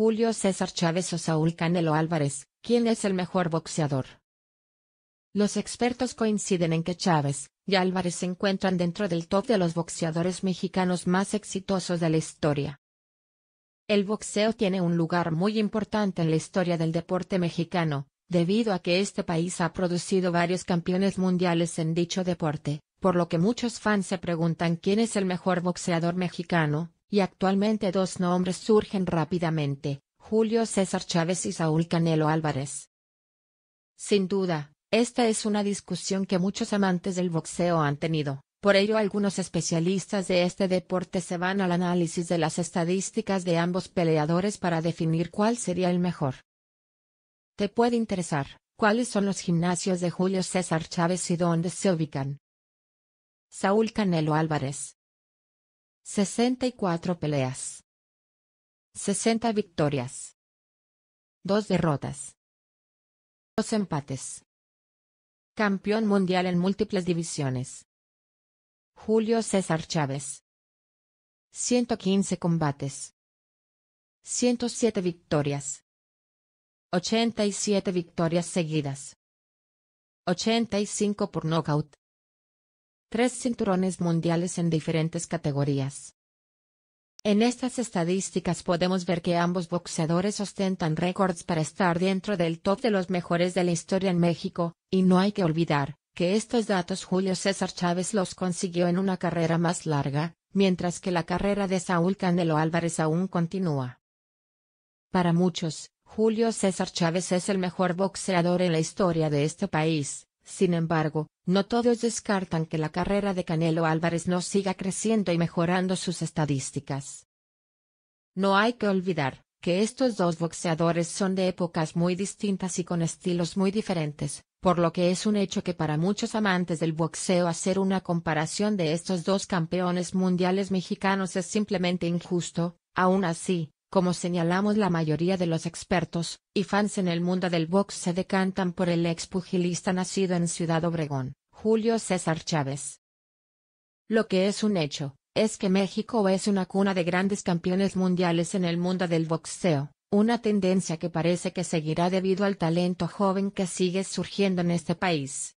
Julio César Chávez o Saúl Canelo Álvarez, ¿quién es el mejor boxeador? Los expertos coinciden en que Chávez y Álvarez se encuentran dentro del top de los boxeadores mexicanos más exitosos de la historia. El boxeo tiene un lugar muy importante en la historia del deporte mexicano, debido a que este país ha producido varios campeones mundiales en dicho deporte, por lo que muchos fans se preguntan quién es el mejor boxeador mexicano, y actualmente dos nombres surgen rápidamente, Julio César Chávez y Saúl Canelo Álvarez. Sin duda, esta es una discusión que muchos amantes del boxeo han tenido, por ello algunos especialistas de este deporte se van al análisis de las estadísticas de ambos peleadores para definir cuál sería el mejor. Te puede interesar, ¿cuáles son los gimnasios de Julio César Chávez y dónde se ubican? Saúl Canelo Álvarez 64 peleas. 60 victorias. 2 derrotas. 2 empates. Campeón mundial en múltiples divisiones. Julio César Chávez. 115 combates. 107 victorias. 87 victorias seguidas. 85 por nocaut tres cinturones mundiales en diferentes categorías. En estas estadísticas podemos ver que ambos boxeadores ostentan récords para estar dentro del top de los mejores de la historia en México, y no hay que olvidar que estos datos Julio César Chávez los consiguió en una carrera más larga, mientras que la carrera de Saúl Canelo Álvarez aún continúa. Para muchos, Julio César Chávez es el mejor boxeador en la historia de este país, sin embargo, no todos descartan que la carrera de Canelo Álvarez no siga creciendo y mejorando sus estadísticas. No hay que olvidar que estos dos boxeadores son de épocas muy distintas y con estilos muy diferentes, por lo que es un hecho que para muchos amantes del boxeo hacer una comparación de estos dos campeones mundiales mexicanos es simplemente injusto, aún así, como señalamos la mayoría de los expertos y fans en el mundo del box se decantan por el ex pugilista nacido en Ciudad Obregón, Julio César Chávez. Lo que es un hecho, es que México es una cuna de grandes campeones mundiales en el mundo del boxeo, una tendencia que parece que seguirá debido al talento joven que sigue surgiendo en este país.